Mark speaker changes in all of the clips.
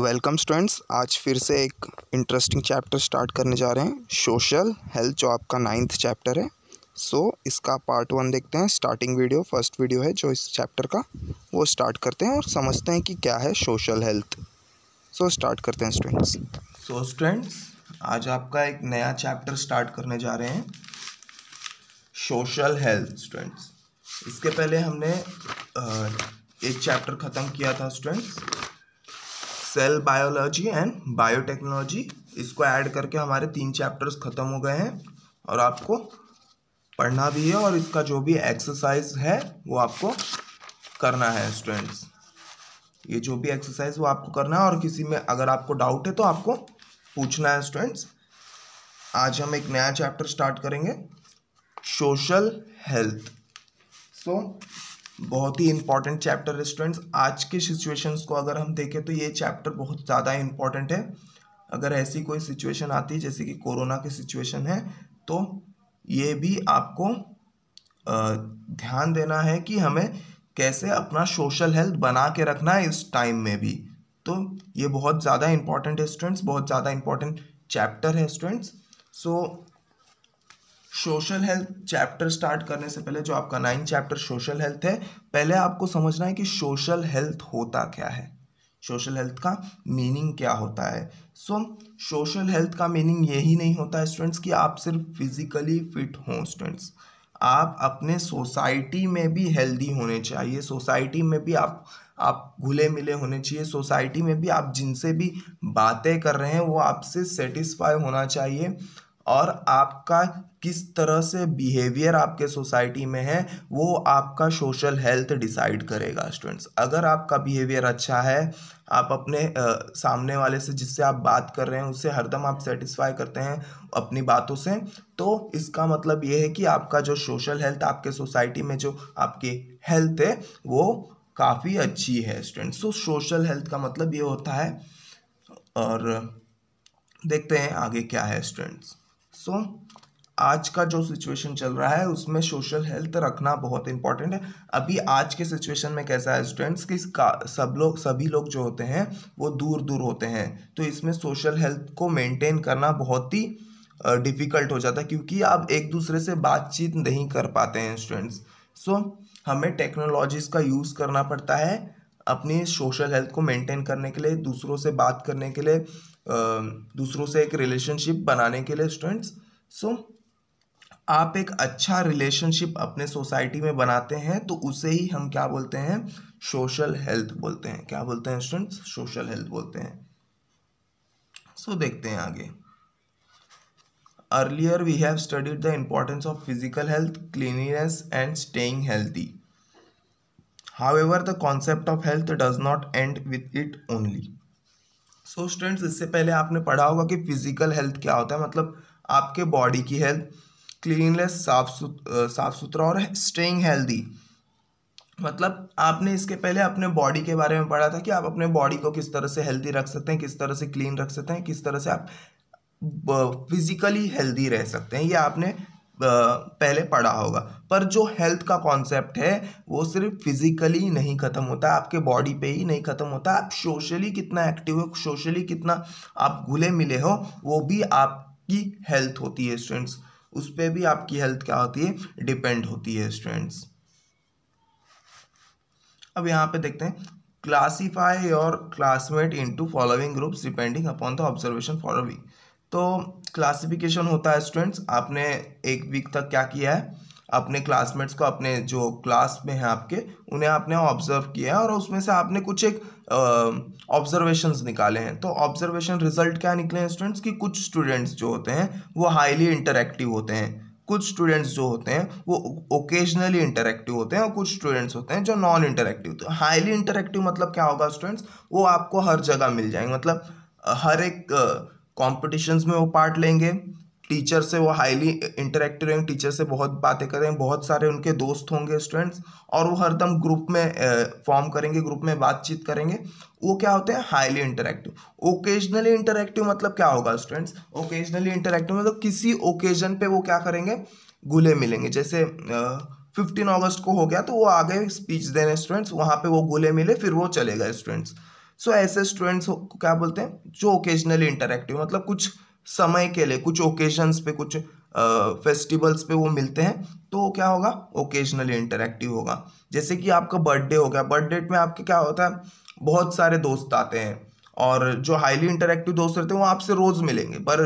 Speaker 1: Welcome students आज फिर से एक इंटरेस्टिंग चैप्टर स्टार्ट करने जा रहे हैं सोशल हेल्थ जो आपका नाइन्थ चैप्टर है सो so, इसका पार्ट वन देखते हैं स्टार्टिंग वीडियो फर्स्ट वीडियो है जो इस चैप्टर का वो स्टार्ट करते हैं और समझते हैं कि क्या है सोशल हेल्थ सो स्टार्ट करते हैं स्टूडेंट्स सो स्टूडेंट्स आज आपका एक नया चैप्टर स्टार्ट करने जा रहे हैं सोशल हेल्थ स्टूडेंट्स इसके पहले हमने एक चैप्टर ख़त्म किया था students cell biology and biotechnology इसको ऐड करके हमारे तीन चैप्टर्स ख़त्म हो गए हैं और आपको पढ़ना भी है और इसका जो भी एक्सरसाइज है वो आपको करना है स्टूडेंट्स ये जो भी एक्सरसाइज वो आपको करना है और किसी में अगर आपको डाउट है तो आपको पूछना है स्टूडेंट्स आज हम एक नया चैप्टर स्टार्ट करेंगे सोशल हेल्थ सो बहुत ही इंपॉर्टेंट चैप्टर है स्टूडेंट्स आज के सिचुएशंस को अगर हम देखें तो ये चैप्टर बहुत ज़्यादा इम्पॉर्टेंट है अगर ऐसी कोई सिचुएशन आती है जैसे कि कोरोना की सिचुएशन है तो ये भी आपको ध्यान देना है कि हमें कैसे अपना सोशल हेल्थ बना के रखना है इस टाइम में भी तो ये बहुत ज़्यादा इंपॉर्टेंट है स्टूडेंट्स बहुत ज़्यादा इंपॉर्टेंट चैप्टर है students so social health chapter start करने से पहले जो आपका नाइन चैप्टर सोशल हेल्थ है पहले आपको समझना है कि सोशल हेल्थ होता क्या है सोशल हेल्थ का मीनिंग क्या होता है सो सोशल हेल्थ का मीनिंग यही नहीं होता है स्टूडेंट्स कि आप सिर्फ फिजिकली फिट हों स्टूडेंट्स आप अपने सोसाइटी में भी हेल्दी होने चाहिए सोसाइटी में भी आप आप घुले मिले होने चाहिए सोसाइटी में भी आप जिनसे भी बातें कर रहे हैं वो आपसे सेटिस्फाई होना चाहिए और आपका किस तरह से बिहेवियर आपके सोसाइटी में है वो आपका सोशल हेल्थ डिसाइड करेगा स्टूडेंट्स अगर आपका बिहेवियर अच्छा है आप अपने आ, सामने वाले से जिससे आप बात कर रहे हैं उससे हरदम आप सेटिस्फाई करते हैं अपनी बातों से तो इसका मतलब ये है कि आपका जो सोशल हेल्थ आपके सोसाइटी में जो आपकी हेल्थ है वो काफ़ी अच्छी है स्टूडेंट्स तो सोशल हेल्थ का मतलब ये होता है और देखते हैं आगे क्या है स्टूडेंट्स सो so, आज का जो सिचुएशन चल रहा है उसमें सोशल हेल्थ रखना बहुत इंपॉर्टेंट है अभी आज के सिचुएशन में कैसा है स्टूडेंट्स कि सब लोग सभी लोग जो होते हैं वो दूर दूर होते हैं तो इसमें सोशल हेल्थ को मेंटेन करना बहुत ही डिफ़िकल्ट हो जाता है क्योंकि आप एक दूसरे से बातचीत नहीं कर पाते हैं स्टूडेंट्स सो हमें टेक्नोलॉजीज़ का यूज़ करना पड़ता है अपनी सोशल हेल्थ को मेंटेन करने के लिए दूसरों से बात करने के लिए दूसरों से एक रिलेशनशिप बनाने के लिए स्टूडेंट्स सो so, आप एक अच्छा रिलेशनशिप अपने सोसाइटी में बनाते हैं तो उसे ही हम क्या बोलते हैं सोशल हेल्थ बोलते हैं क्या बोलते हैं स्टूडेंट्स सोशल हेल्थ बोलते हैं सो so, देखते हैं आगे earlier we have studied the importance of physical health cleanliness and staying healthy ever the concept of health does not end with it only so students इससे पहले आपने पढ़ा होगा कि फिजिकल हेल्थ क्या होता है मतलब आपके बॉडी की हेल्थ क्लीनलेस साफ साफ सुथरा और स्टेइंग हेल्दी मतलब आपने इसके पहले अपने बॉडी के बारे में पढ़ा था कि आप अपने बॉडी को किस तरह से हेल्दी रख सकते हैं किस तरह से क्लीन रख सकते हैं किस तरह से आप फिजिकली हेल्दी रह सकते हैं ये आपने पहले पढ़ा होगा पर जो हेल्थ का कॉन्सेप्ट है वो सिर्फ फिजिकली नहीं ख़त्म होता आपके बॉडी पे ही नहीं ख़त्म होता आप सोशली कितना एक्टिव हो सोशली कितना आप घुले मिले हो वो भी आपकी हेल्थ होती है स्टूडेंट्स उस पर भी आपकी हेल्थ क्या होती है डिपेंड होती है स्टूडेंट्स अब यहाँ पे देखते हैं classify your classmate into following groups depending upon the observation for a week तो क्लासिफिकेशन होता है स्टूडेंट्स आपने एक वीक तक क्या किया है अपने क्लासमेट्स को अपने जो क्लास में हैं आपके उन्हें आपने ऑब्जर्व किया है और उसमें से आपने कुछ एक ऑब्जर्वेशंस निकाले हैं तो ऑब्जर्वेशन रिजल्ट क्या निकले हैं स्टूडेंट्स कि कुछ स्टूडेंट्स जो होते हैं वो हाईली इंटरेक्टिव होते हैं कुछ स्टूडेंट्स जो होते हैं वो ओकेजनली इंटरेक्टिव होते हैं और कुछ स्टूडेंट्स होते हैं जो नॉन इंटरेक्टिव होते हैं हाईली इंटरेक्टिव मतलब क्या होगा स्टूडेंट्स वो आपको हर जगह मिल जाएंगे मतलब हर एक कॉम्पिटिशन्स में वो पार्ट लेंगे टीचर से वो हाईली इंटरेक्टिव रहेंगे टीचर से बहुत बातें करेंगे बहुत सारे उनके दोस्त होंगे स्टूडेंट्स और वो हरदम ग्रुप में फॉर्म करेंगे ग्रुप में बातचीत करेंगे वो क्या होते हैं हाईली इंटरेक्टिव ओकेजनली इंटरेक्टिव मतलब क्या होगा स्टूडेंट्स ओकेजनली इंटरेक्टिव मतलब किसी ओकेजन पर वो क्या करेंगे गुले मिलेंगे जैसे फिफ्टीन अगस्त को हो गया तो वो आ गए स्पीच देने स्टूडेंट्स वहाँ पे वो गुले मिले फिर वो चले गए स्टूडेंट्स सो so, ऐसे स्टूडेंट्स क्या बोलते हैं जो ओकेजनली इंटरेक्टिव मतलब कुछ समय के लिए कुछ ओकेजन्स पे कुछ फेस्टिवल्स पे वो मिलते हैं तो वो क्या होगा ओकेजनली इंटरेक्टिव होगा जैसे कि आपका बर्थडे हो गया बर्थडे में आपके क्या होता है बहुत सारे दोस्त आते हैं और जो हाईली इंटरेक्टिव दोस्त रहते हैं वो आपसे रोज़ मिलेंगे पर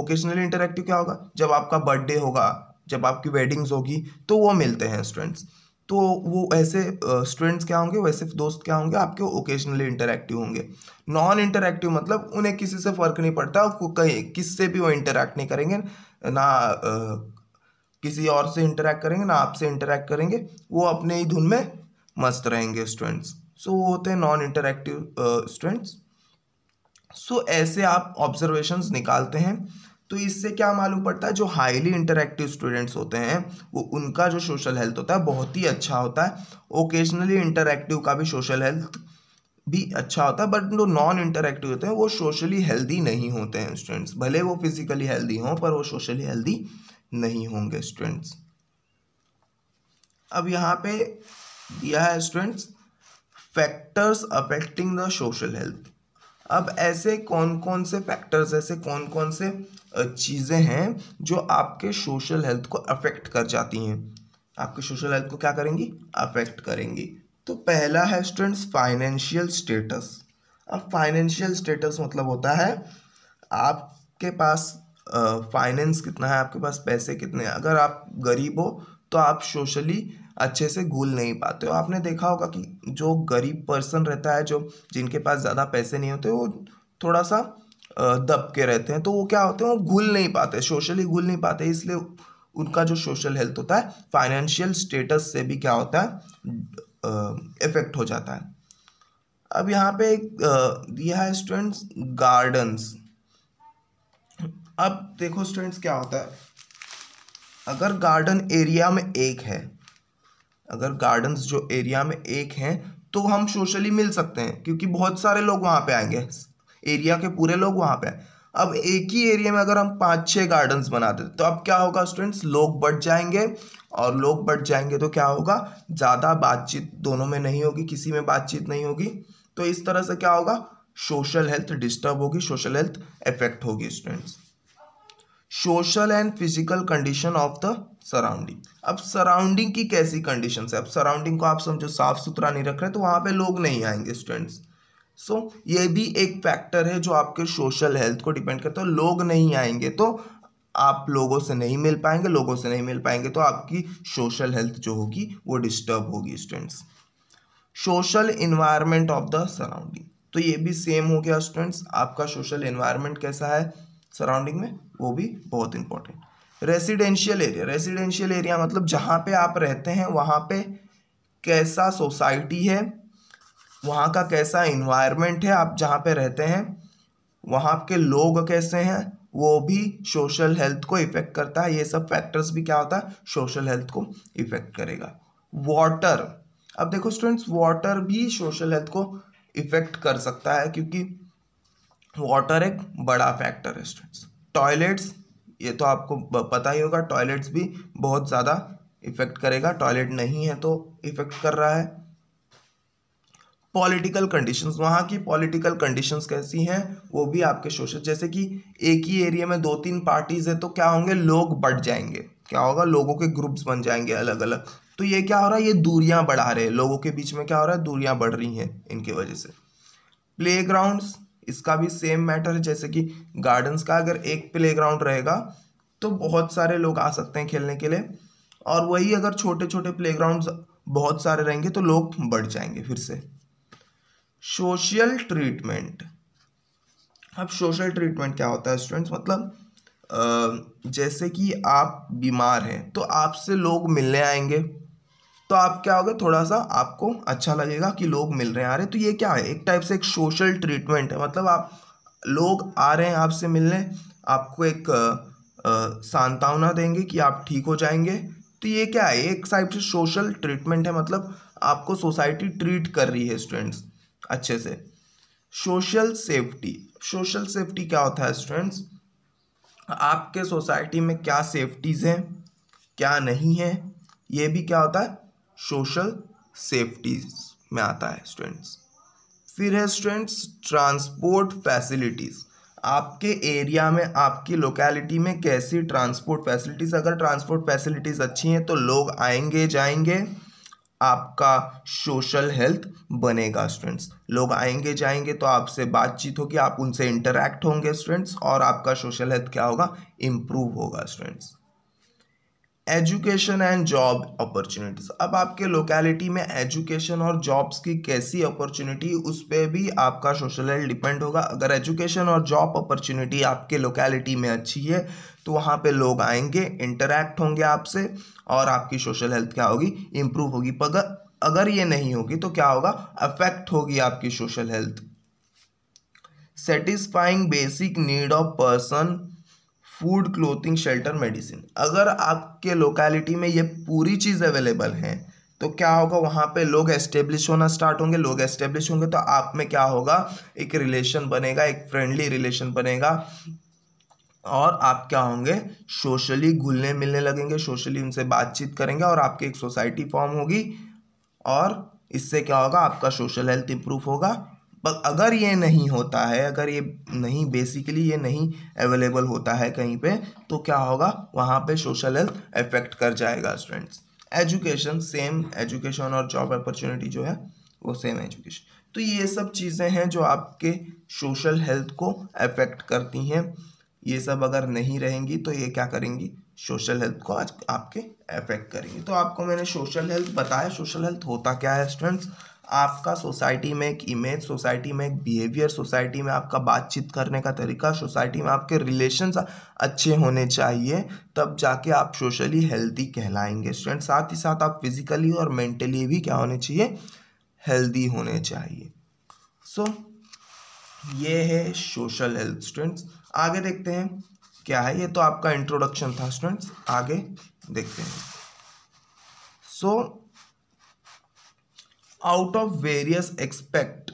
Speaker 1: ओकेजनली इंटरेक्टिव क्या होगा जब आपका बर्थडे होगा जब आपकी वेडिंग्स होगी तो वो मिलते हैं स्टूडेंट्स तो वो ऐसे स्टूडेंट्स क्या होंगे वैसे दोस्त क्या होंगे आपके ओकेजनली इंटरेक्टिव होंगे नॉन इंटरेक्टिव मतलब उन्हें किसी से फ़र्क नहीं पड़ता वो कहीं किससे भी वो इंटरेक्ट नहीं करेंगे ना किसी और से इंटरेक्ट करेंगे ना आपसे इंटरेक्ट करेंगे वो अपने ही धुन में मस्त रहेंगे स्टूडेंट्स सो so, वो होते हैं नॉन इंटरेक्टिव स्टूडेंट्स सो ऐसे आप ऑब्जर्वेशंस निकालते हैं तो इससे क्या मालूम पड़ता है जो हाईली इंटरेक्टिव स्टूडेंट्स होते हैं वो उनका जो सोशल हेल्थ होता है बहुत ही अच्छा होता है ओकेजनली इंटरेक्टिव का भी सोशल हेल्थ भी अच्छा होता है बट जो नॉन इंटरेक्टिव होते हैं वो सोशली हेल्दी नहीं होते हैं स्टूडेंट्स भले वो फिजिकली हेल्दी हों पर वो सोशली हेल्दी नहीं होंगे स्टूडेंट्स अब यहाँ पे दिया है students factors affecting the social health अब ऐसे कौन कौन से फैक्टर्स ऐसे कौन कौन से चीज़ें हैं जो आपके सोशल हेल्थ को अफेक्ट कर जाती हैं आपके सोशल हेल्थ को क्या करेंगी अफेक्ट करेंगी तो पहला है स्टूडेंट्स फाइनेंशियल स्टेटस अब फाइनेंशियल स्टेटस मतलब होता है आपके पास फाइनेंस कितना है आपके पास पैसे कितने हैं अगर आप गरीब हो तो आप सोशली अच्छे से घूल नहीं पाते हो आपने देखा होगा कि जो गरीब पर्सन रहता है जो जिनके पास ज़्यादा पैसे नहीं होते वो थोड़ा सा दब के रहते हैं तो वो क्या होते हैं वो घुल नहीं पाते सोशली घुल नहीं पाते इसलिए उनका जो सोशल हेल्थ होता है फाइनेंशियल स्टेटस से भी क्या होता है इफेक्ट हो जाता है अब यहाँ पे दिया है स्टूडेंट्स गार्डन्स अब देखो स्टूडेंट्स क्या होता है अगर गार्डन एरिया में एक है अगर गार्डन्स जो एरिया में एक हैं तो हम सोशली मिल सकते हैं क्योंकि बहुत सारे लोग वहाँ पे आएंगे एरिया के पूरे लोग वहाँ पे अब एक ही एरिया में अगर हम पाँच छः गार्डन्स बना तो अब क्या होगा स्टूडेंट्स लोग बढ़ जाएंगे और लोग बढ़ जाएंगे तो क्या होगा ज़्यादा बातचीत दोनों में नहीं होगी किसी में बातचीत नहीं होगी तो इस तरह से क्या होगा सोशल हेल्थ डिस्टर्ब होगी सोशल हेल्थ इफेक्ट होगी students social and physical condition of the surrounding अब सराउंडिंग की कैसी कंडीशन है अब सराउंडिंग को आप समझो साफ सुथरा नहीं रख रहे तो वहाँ पे लोग नहीं आएंगे स्टूडेंट्स सो so, ये भी एक फैक्टर है जो आपके सोशल हेल्थ को डिपेंड करता है लोग नहीं आएंगे तो आप लोगों से नहीं मिल पाएंगे लोगों से नहीं मिल पाएंगे तो आपकी सोशल हेल्थ जो होगी वो डिस्टर्ब होगी students social environment of the surrounding तो ये भी सेम हो गया स्टूडेंट्स आपका सोशल इन्वायरमेंट कैसा है सराउंडिंग में वो भी बहुत important residential area residential area मतलब जहाँ पे आप रहते हैं वहाँ पे कैसा सोसाइटी है वहाँ का कैसा इन्वायरमेंट है आप जहाँ पे रहते हैं वहाँ के लोग कैसे हैं वो भी सोशल हेल्थ को इफ़ेक्ट करता है ये सब फैक्टर्स भी क्या होता है सोशल हेल्थ को इफ़ेक्ट करेगा वाटर अब देखो स्टूडेंट्स वाटर भी सोशल हेल्थ को इफ़ेक्ट कर सकता है क्योंकि वाटर एक बड़ा फैक्टर है स्टूडेंट्स टॉयलेट्स ये तो आपको पता ही होगा टॉयलेट्स भी बहुत ज़्यादा इफ़ेक्ट करेगा टॉयलेट नहीं है तो इफ़ेक्ट कर रहा है पॉलिटिकल कंडीशंस वहाँ की पॉलिटिकल कंडीशंस कैसी हैं वो भी आपके सोशल जैसे कि एक ही एरिया में दो तीन पार्टीज़ है तो क्या होंगे लोग बढ़ जाएंगे क्या होगा लोगों के ग्रुप्स बन जाएंगे अलग अलग तो ये क्या हो रहा है ये दूरियां बढ़ा रहे हैं लोगों के बीच में क्या हो रहा है दूरियां बढ़ रही हैं इनकी वजह से प्ले ग्राउंड्स इसका भी सेम मैटर है जैसे कि गार्डन्स का अगर एक प्ले ग्राउंड रहेगा तो बहुत सारे लोग आ सकते हैं खेलने के लिए और वही अगर छोटे छोटे प्ले बहुत सारे रहेंगे तो लोग बढ़ जाएंगे फिर से सोशल ट्रीटमेंट अब सोशल ट्रीटमेंट क्या होता है स्टूडेंट्स मतलब जैसे कि आप बीमार हैं तो आपसे लोग मिलने आएंगे तो आप क्या होगा थोड़ा सा आपको अच्छा लगेगा कि लोग मिल रहे हैं आ रहे तो ये क्या है एक टाइप से एक सोशल ट्रीटमेंट है मतलब आप लोग आ रहे हैं आपसे मिलने आपको एक सांत्वना देंगे कि आप ठीक हो जाएंगे तो ये क्या है एक टाइप से सोशल ट्रीटमेंट है मतलब आपको सोसाइटी ट्रीट कर रही है स्टूडेंट्स अच्छे से सोशल सेफ्टी सोशल सेफ्टी क्या होता है स्टूडेंट्स आपके सोसाइटी में क्या सेफ्टीज़ हैं क्या नहीं है ये भी क्या होता है सोशल सेफ्टी में आता है स्टूडेंट्स फिर है स्टूडेंट्स ट्रांसपोर्ट फैसिलिटीज़ आपके एरिया में आपकी लोकेलिटी में कैसी ट्रांसपोर्ट फैसिलिटीज़ अगर ट्रांसपोर्ट फैसिलिटीज़ अच्छी हैं तो लोग आएंगे जाएंगे आपका सोशल हेल्थ बनेगा स्टूडेंट्स लोग आएंगे जाएंगे तो आपसे बातचीत होगी आप उनसे इंटरेक्ट होंगे स्टूडेंट्स और आपका सोशल हेल्थ क्या होगा इम्प्रूव होगा students education and job opportunities अब आपके लोकेलिटी में एजुकेशन और जॉब्स की कैसी अपॉर्चुनिटी उस पर भी आपका सोशल हेल्थ डिपेंड होगा अगर एजुकेशन और जॉब अपॉर्चुनिटी आपके लोकेलिटी में अच्छी है तो वहाँ पे लोग आएंगे इंटरेक्ट होंगे आपसे और आपकी सोशल हेल्थ क्या होगी इम्प्रूव होगी पग अगर ये नहीं होगी तो क्या होगा अफेक्ट होगी आपकी social health satisfying basic need of person food clothing shelter medicine अगर आपके लोकेलिटी में ये पूरी चीज़ अवेलेबल है तो क्या होगा वहाँ पे लोग एस्टेब्लिश होना स्टार्ट होंगे लोग एस्टेब्लिश होंगे तो आप में क्या होगा एक रिलेशन बनेगा एक फ्रेंडली रिलेशन बनेगा और आप क्या होंगे सोशली घुलने मिलने लगेंगे सोशली उनसे बातचीत करेंगे और आपकी एक सोसाइटी फॉर्म होगी और इससे क्या होगा आपका सोशल हेल्थ इम्प्रूव होगा अगर ये नहीं होता है अगर ये नहीं बेसिकली ये नहीं अवेलेबल होता है कहीं पे तो क्या होगा वहाँ पे सोशल हेल्थ इफेक्ट कर जाएगा स्टूडेंट्स एजुकेशन सेम एजुकेशन और जॉब अपॉर्चुनिटी जो है वो सेम एजुकेशन तो ये सब चीज़ें हैं जो आपके सोशल हेल्थ को अफेक्ट करती हैं ये सब अगर नहीं रहेंगी तो ये क्या करेंगी सोशल हेल्थ को आज आपके अफेक्ट करेंगी तो आपको मैंने सोशल हेल्थ बताया सोशल हेल्थ होता क्या है स्टूडेंट्स आपका सोसाइटी में एक इमेज सोसाइटी में एक बिहेवियर सोसाइटी में आपका बातचीत करने का तरीका सोसाइटी में आपके रिलेशंस अच्छे होने चाहिए तब जाके आप सोशली हेल्दी कहलाएंगे स्टूडेंट साथ ही साथ आप फिजिकली और मेंटली भी क्या होने चाहिए हेल्दी होने चाहिए सो so, ये है सोशल हेल्थ स्टूडेंट्स आगे देखते हैं क्या है ये तो आपका इंट्रोडक्शन था स्टूडेंट्स आगे देखते हैं सो so, out of various aspect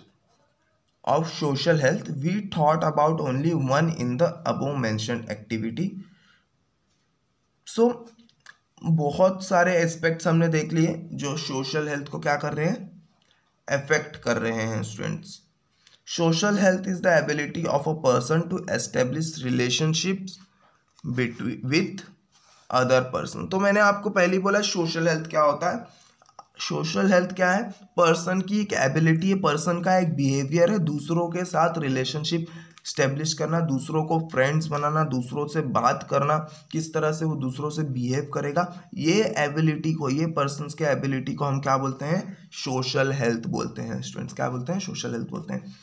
Speaker 1: of social health we thought about only one in the above mentioned activity so बहुत सारे एस्पेक्ट्स हमने देख लिए जो सोशल हेल्थ को क्या कर रहे हैं अफेक्ट कर रहे हैं students social health is the ability of a person to establish relationships with other person तो मैंने आपको पहले बोला सोशल हेल्थ क्या होता है सोशल हेल्थ क्या है पर्सन की एक एबिलिटी है पर्सन का एक बिहेवियर है दूसरों के साथ रिलेशनशिप स्टेब्लिश करना दूसरों को फ्रेंड्स बनाना दूसरों से बात करना किस तरह से वो दूसरों से बिहेव करेगा ये एबिलिटी को ये पर्सन के एबिलिटी को हम क्या बोलते हैं सोशल हेल्थ बोलते हैं स्टूडेंट्स क्या बोलते हैं सोशल हेल्थ बोलते हैं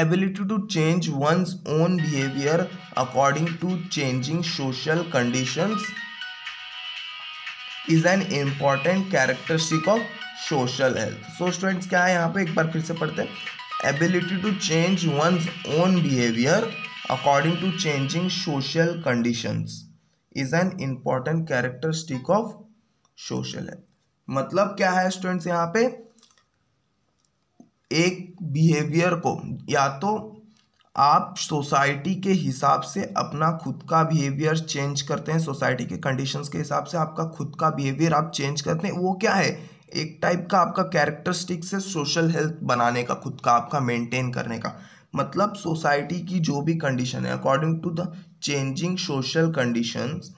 Speaker 1: ability to change one's own behaviour according to changing social conditions is an important characteristic of social health so students क्या है यहाँ पे एक बार फिर से पढ़ते हैं ability to change one's own behaviour according to changing social conditions is an important characteristic of social health मतलब क्या है स्टूडेंट्स यहाँ पे एक बिहेवियर को या तो आप सोसाइटी के हिसाब से अपना खुद का बिहेवियर चेंज करते हैं सोसाइटी के कंडीशंस के हिसाब से आपका खुद का बिहेवियर आप चेंज करते हैं वो क्या है एक टाइप का आपका कैरेक्टरिस्टिक्स है सोशल हेल्थ बनाने का खुद का आपका मेंटेन करने का मतलब सोसाइटी की जो भी कंडीशन है according to the changing social conditions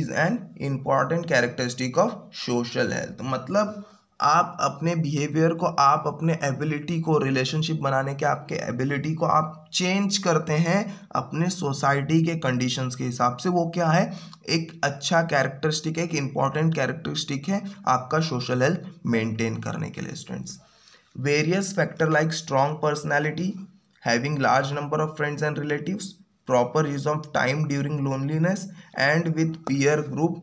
Speaker 1: is an important characteristic of social health मतलब आप अपने बिहेवियर को आप अपने एबिलिटी को रिलेशनशिप बनाने के आपके एबिलिटी को आप चेंज करते हैं अपने सोसाइटी के कंडीशंस के हिसाब से वो क्या है एक अच्छा कैरेक्टरिस्टिक है एक इम्पॉर्टेंट कैरेक्टरिस्टिक है आपका सोशल हेल्थ मेंटेन करने के लिए students various factor like strong personality having large number of friends and relative proper use of time during loneliness and with peer group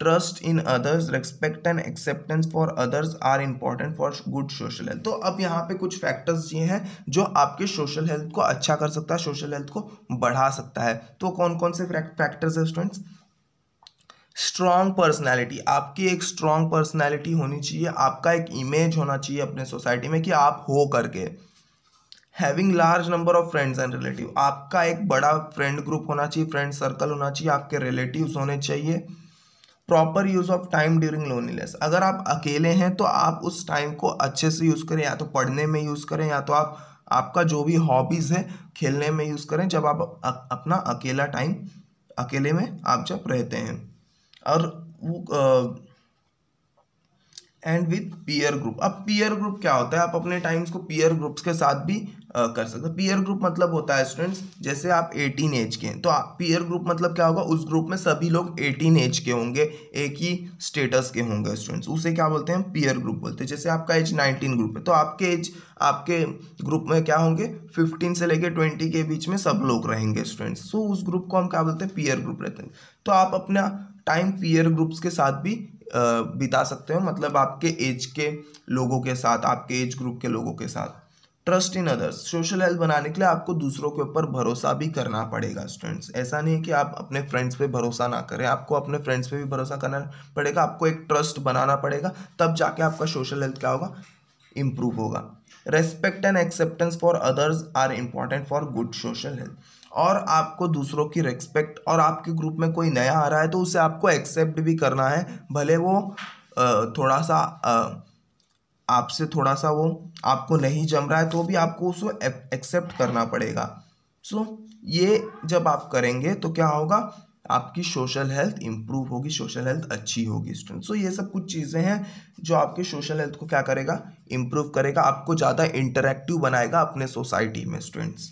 Speaker 1: trust in others respect and acceptance for others are important for good social health तो अब यहाँ पे कुछ factors ये हैं जो आपके social health को अच्छा कर सकता है सोशल हेल्थ को बढ़ा सकता है तो कौन कौन से फैक्टर्स हैं स्टूडेंट्स स्ट्रॉन्ग पर्सनैलिटी आपकी एक स्ट्रॉन्ग पर्सनैलिटी होनी चाहिए आपका एक इमेज होना चाहिए अपने सोसाइटी में कि आप हो करके having large number of friends and relative आपका एक बड़ा फ्रेंड ग्रुप होना चाहिए फ्रेंड सर्कल होना चाहिए आपके रिलेटिव होने चाहिए proper use of time during loneliness अगर आप अकेले हैं तो आप उस टाइम को अच्छे से यूज़ करें या तो पढ़ने में यूज़ करें या तो आप आपका जो भी हॉबीज़ है खेलने में यूज़ करें जब आप अपना अकेला टाइम अकेले में आप जब रहते हैं और वो एंड विथ पीयर ग्रुप अब पीयर ग्रुप क्या होता है आप अपने टाइम्स को पीयर ग्रुप्स के साथ भी कर सकते पीयर ग्रुप मतलब होता है स्टूडेंट्स जैसे आप 18 एज के हैं तो पीयर ग्रुप मतलब क्या होगा उस ग्रुप में सभी लोग 18 एज के होंगे एक ही स्टेटस के होंगे स्टूडेंट्स उसे क्या बोलते हैं पीयर ग्रुप बोलते हैं जैसे आपका एज 19 ग्रुप है तो आपके एज आपके ग्रुप में क्या होंगे 15 से लेकर 20 के बीच में सब लोग रहेंगे स्टूडेंट्स सो उस ग्रुप को हम क्या बोलते हैं पीयर ग्रुप रहते हैं तो आप अपना टाइम पीयर ग्रुप्स के साथ भी बिता सकते हो मतलब आपके एज के लोगों के साथ आपके एज ग्रुप के लोगों के साथ trust in others social health बनाने के लिए आपको दूसरों के ऊपर भरोसा भी करना पड़ेगा स्टूडेंट्स ऐसा नहीं है कि आप अपने फ्रेंड्स पे भरोसा ना करें आपको अपने फ्रेंड्स पे भी भरोसा करना पड़ेगा आपको एक ट्रस्ट बनाना पड़ेगा तब जाके आपका सोशल हेल्थ क्या होगा इम्प्रूव होगा respect and acceptance for others are important for good social health और आपको दूसरों की रेस्पेक्ट और आपके ग्रुप में कोई नया आ रहा है तो उसे आपको एक्सेप्ट भी करना है भले वो थोड़ा सा आपसे थोड़ा सा वो आपको नहीं जम रहा है तो भी आपको उसको एक्सेप्ट करना पड़ेगा सो so, ये जब आप करेंगे तो क्या होगा आपकी सोशल हेल्थ इम्प्रूव होगी सोशल हेल्थ अच्छी होगी स्टूडेंट सो so, ये सब कुछ चीज़ें हैं जो आपके सोशल हेल्थ को क्या करेगा इम्प्रूव करेगा आपको ज़्यादा इंटरेक्टिव बनाएगा अपने सोसाइटी में students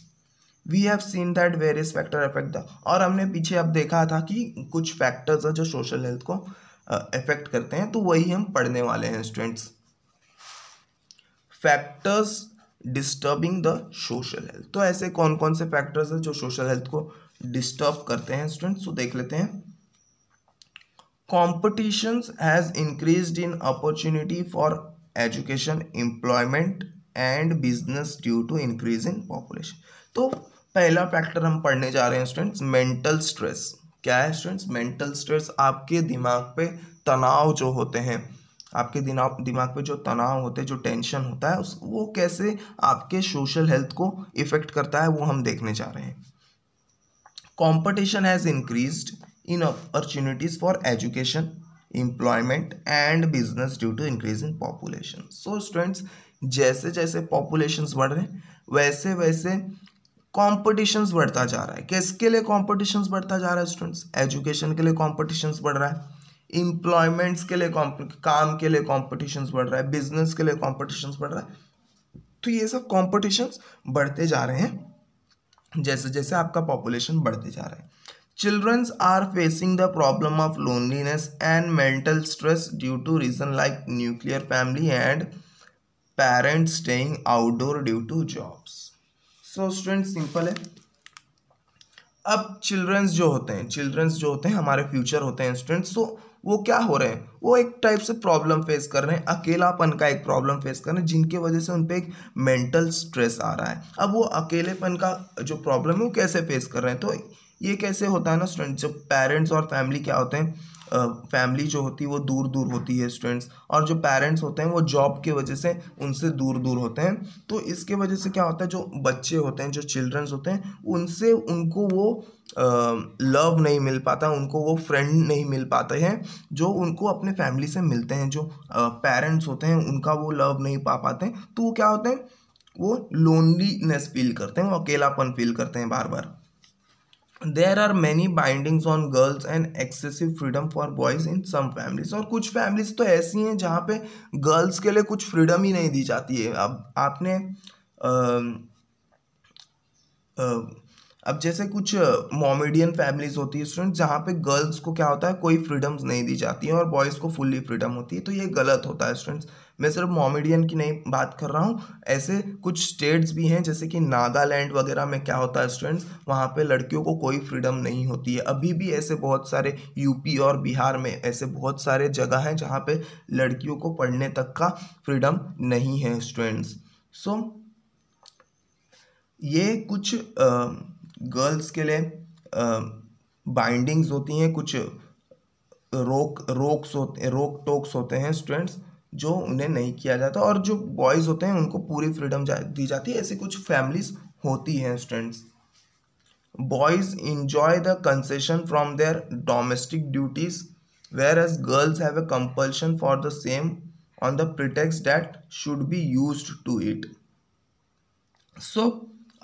Speaker 1: we have seen that various factor affect the और हमने पीछे अब देखा था कि कुछ फैक्टर्स हैं जो सोशल हेल्थ को अफेक्ट करते हैं तो वही हम पढ़ने वाले हैं students factors disturbing the social health तो ऐसे कौन कौन से फैक्टर्स हैं जो सोशल हेल्थ को डिस्टर्ब करते हैं स्टूडेंट्स तो देख लेते हैं competition has increase in opportunity for education employment and business due to increase in population तो पहला फैक्टर हम पढ़ने जा रहे हैं स्टूडेंट्स मेंटल स्ट्रेस क्या है स्टूडेंट्स मेंटल स्ट्रेस आपके दिमाग पे तनाव जो होते हैं आपके दिमाग दिमाग पे जो तनाव होते हैं जो टेंशन होता है उस वो कैसे आपके सोशल हेल्थ को इफ़ेक्ट करता है वो हम देखने जा रहे हैं competition has increase in opportunities for education employment and business due to increase in population so students जैसे जैसे पॉपुलेशन बढ़ रहे हैं वैसे वैसे कॉम्पिटिशन्स बढ़ता जा रहा है किसके लिए कॉम्पिटिशन्स बढ़ता जा रहा है स्टूडेंट्स एजुकेशन के लिए कॉम्पिटिशन्स बढ़ रहा है एम्प्लॉयमेंट्स के लिए काम के लिए कॉम्पिटिशन्स बढ़ रहा है बिजनेस के लिए कॉम्पिटिशन्स बढ़ रहा है तो ये सब कॉम्पिटिशन्स बढ़ते जा रहे हैं जैसे जैसे आपका पॉपुलेशन बढ़ते जा रहा है childrens are facing the problem of loneliness and mental stress due to reason like nuclear family and parents staying outdoor due to jobs so student simple है अब चिल्ड्रंस जो होते हैं चिल्ड्रंस जो होते हैं हमारे फ्यूचर होते हैं स्टूडेंट्स सो so, वो क्या हो रहे हैं वो एक टाइप से प्रॉब्लम फेस कर रहे हैं अकेलापन का एक प्रॉब्लम फेस कर रहे हैं जिनके वजह से उन पर एक मेंटल स्ट्रेस आ रहा है अब वो अकेलेपन का जो प्रॉब्लम है वो कैसे फेस कर रहे हैं तो ये कैसे होता है ना स्टूडेंट जब पेरेंट्स और फैमिली क्या होते हैं फैमिली जो होती है वो दूर दूर होती है स्टूडेंट्स और जो पेरेंट्स होते हैं वो जॉब के वजह से उनसे दूर दूर होते हैं तो इसके वजह से क्या होता है जो बच्चे होते हैं जो चिल्ड्रंस होते हैं उनसे उनको वो लव नहीं मिल पाता उनको वो फ्रेंड नहीं मिल पाते हैं जो उनको अपने फैमिली से मिलते हैं जो पेरेंट्स होते हैं उनका वो लव नहीं पा पाते हैं तो वो क्या होते हैं वो लोनलीनेस फील करते हैं वो अकेलापन फील करते हैं बार बार there are many bindings on girls and excessive freedom for boys in some families और कुछ फैमिलीज तो ऐसी हैं जहाँ पे गर्ल्स के लिए कुछ फ्रीडम ही नहीं दी जाती है अब आपने आ, आ, अब जैसे कुछ मोमेडियन फैमिलीज होती है स्टूडेंट जहाँ पे गर्ल्स को क्या होता है कोई फ्रीडम्स नहीं दी जाती हैं और बॉयज़ को फुल्ली फ्रीडम होती है तो ये गलत होता है स्टूडेंट्स मैं सिर्फ मोमिडियन की नहीं बात कर रहा हूँ ऐसे कुछ स्टेट्स भी हैं जैसे कि नागालैंड वगैरह में क्या होता है स्टूडेंट्स वहाँ पे लड़कियों को कोई फ्रीडम नहीं होती है अभी भी ऐसे बहुत सारे यूपी और बिहार में ऐसे बहुत सारे जगह हैं जहाँ पे लड़कियों को पढ़ने तक का फ्रीडम नहीं है स्टूडेंट्स सो so, ये कुछ गर्ल्स के लिए बाइंडिंग्स होती हैं कुछ रोक रोक्स होते रोक टोक्स होते हैं स्टूडेंट्स जो उन्हें नहीं किया जाता और जो बॉयज़ होते हैं उनको पूरी फ्रीडम जा, दी जाती है ऐसी कुछ फैमिलीज होती हैं students boys enjoy the concession from their domestic duties whereas girls have a compulsion for the same on the pretext that should be use to it so